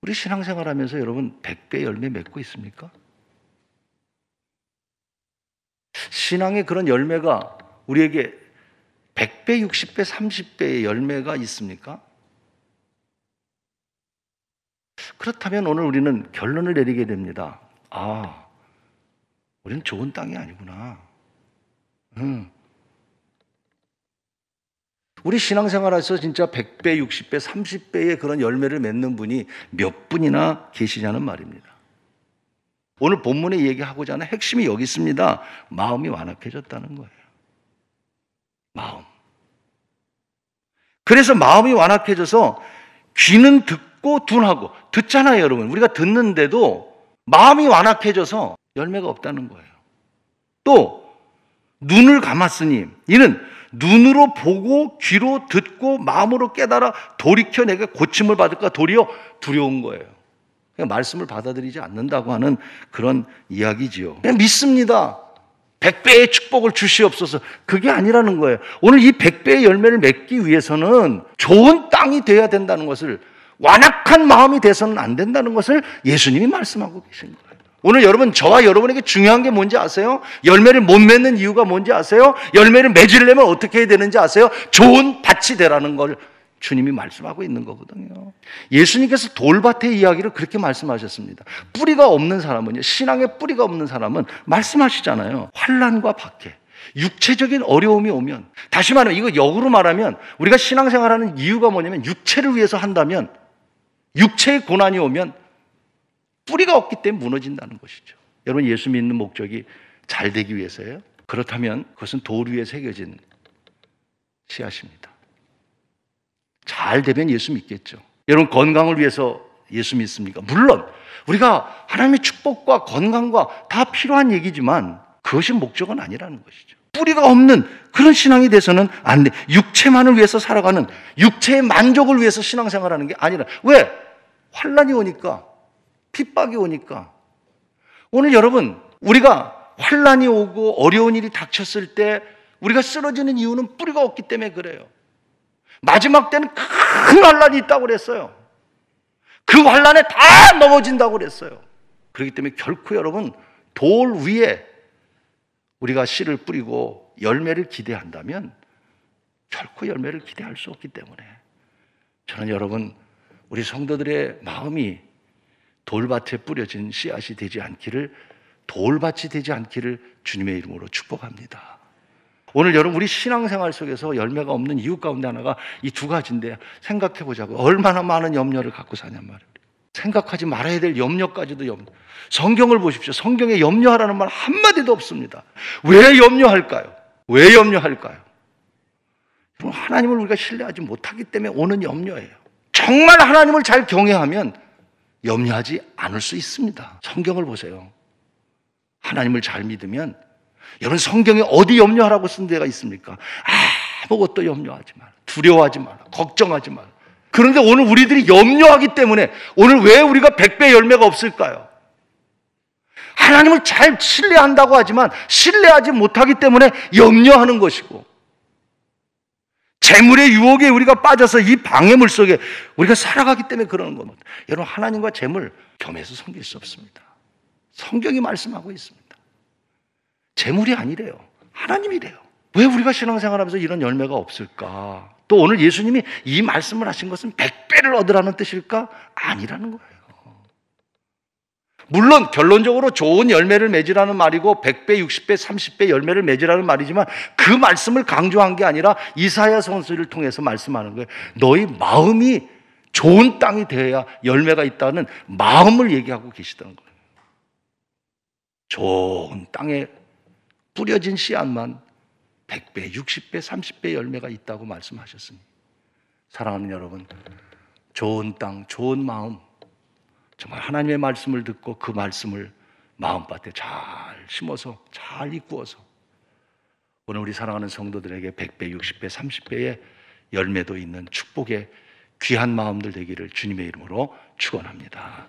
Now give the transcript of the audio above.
우리 신앙생활 하면서 여러분 100배 열매 맺고 있습니까? 신앙의 그런 열매가 우리에게 100배, 60배, 30배의 열매가 있습니까? 그렇다면 오늘 우리는 결론을 내리게 됩니다. 아, 우리는 좋은 땅이 아니구나. 응. 우리 신앙생활에서 진짜 100배, 60배, 30배의 그런 열매를 맺는 분이 몇 분이나 계시냐는 말입니다. 오늘 본문에 얘기하고자 하는 핵심이 여기 있습니다. 마음이 완악해졌다는 거예요. 마음. 그래서 마음이 완악해져서 귀는 듣고 둔하고 듣잖아요, 여러분. 우리가 듣는데도 마음이 완악해져서 열매가 없다는 거예요. 또 눈을 감았으니 이는 눈으로 보고 귀로 듣고 마음으로 깨달아 돌이켜 내게 고침을 받을까 도리어 두려운 거예요. 그냥 말씀을 받아들이지 않는다고 하는 그런 이야기지요. 그냥 믿습니다. 백배의 축복을 주시옵소서. 그게 아니라는 거예요. 오늘 이 백배의 열매를 맺기 위해서는 좋은 땅이 돼야 된다는 것을 완악한 마음이 돼서는 안 된다는 것을 예수님이 말씀하고 계신 거예요. 오늘 여러분, 저와 여러분에게 중요한 게 뭔지 아세요? 열매를 못 맺는 이유가 뭔지 아세요? 열매를 맺으려면 어떻게 해야 되는지 아세요? 좋은 밭이 되라는 걸 주님이 말씀하고 있는 거거든요. 예수님께서 돌밭의 이야기를 그렇게 말씀하셨습니다. 뿌리가 없는 사람은 신앙의 뿌리가 없는 사람은 말씀하시잖아요. 환란과 박해. 육체적인 어려움이 오면 다시 말하면 이거 역으로 말하면 우리가 신앙생활하는 이유가 뭐냐면 육체를 위해서 한다면 육체의 고난이 오면 뿌리가 없기 때문에 무너진다는 것이죠. 여러분 예수 믿는 목적이 잘 되기 위해서예요. 그렇다면 그것은 돌 위에 새겨진 씨앗입니다. 잘 되면 예수 믿겠죠. 여러분 건강을 위해서 예수 믿습니까? 물론 우리가 하나님의 축복과 건강과 다 필요한 얘기지만 그것이 목적은 아니라는 것이죠. 뿌리가 없는 그런 신앙이 돼서는 안 돼. 육체만을 위해서 살아가는 육체의 만족을 위해서 신앙생활하는 게 아니라 왜 환란이 오니까 핍박이 오니까 오늘 여러분 우리가 환란이 오고 어려운 일이 닥쳤을 때 우리가 쓰러지는 이유는 뿌리가 없기 때문에 그래요. 마지막 때는 큰 환란이 있다고 그랬어요. 그 환란에 다 넘어진다고 그랬어요. 그렇기 때문에 결코 여러분 돌 위에 우리가 씨를 뿌리고 열매를 기대한다면 결코 열매를 기대할 수 없기 때문에 저는 여러분 우리 성도들의 마음이 돌밭에 뿌려진 씨앗이 되지 않기를 돌밭이 되지 않기를 주님의 이름으로 축복합니다. 오늘 여러분 우리 신앙생활 속에서 열매가 없는 이유 가운데 하나가 이 두 가지인데 생각해 보자고 얼마나 많은 염려를 갖고 사냔 말이에요. 생각하지 말아야 될 염려까지도 염려. 성경을 보십시오. 성경에 염려하라는 말 한마디도 없습니다. 왜 염려할까요? 왜 염려할까요? 하나님을 우리가 신뢰하지 못하기 때문에 오는 염려예요. 정말 하나님을 잘 경외하면 염려하지 않을 수 있습니다. 성경을 보세요. 하나님을 잘 믿으면 여러분 성경에 어디 염려하라고 쓴 데가 있습니까? 아무것도 염려하지 마라. 두려워하지 마라. 걱정하지 마라. 그런데 오늘 우리들이 염려하기 때문에 오늘 왜 우리가 백배 열매가 없을까요? 하나님을 잘 신뢰한다고 하지만 신뢰하지 못하기 때문에 염려하는 것이고 재물의 유혹에 우리가 빠져서 이 방해물 속에 우리가 살아가기 때문에 그러는 겁니다. 여러분, 하나님과 재물 겸해서 섬길 수 없습니다. 성경이 말씀하고 있습니다. 재물이 아니래요. 하나님이래요. 왜 우리가 신앙생활 하면서 이런 열매가 없을까? 또 오늘 예수님이 이 말씀을 하신 것은 백배를 얻으라는 뜻일까? 아니라는 거예요. 물론 결론적으로 좋은 열매를 맺으라는 말이고 100배, 60배, 30배 열매를 맺으라는 말이지만 그 말씀을 강조한 게 아니라 이사야 선수를 통해서 말씀하는 거예요. 너희 마음이 좋은 땅이 되어야 열매가 있다는 마음을 얘기하고 계시다 거예요. 좋은 땅에 뿌려진 씨앗만 100배, 60배, 30배 열매가 있다고 말씀하셨습니다. 사랑하는 여러분, 좋은 땅, 좋은 마음, 정말 하나님의 말씀을 듣고 그 말씀을 마음밭에 잘 심어서 잘이끌어서 오늘 우리 사랑하는 성도들에게 100배, 60배, 30배의 열매도 있는 축복의 귀한 마음들 되기를 주님의 이름으로 축원합니다.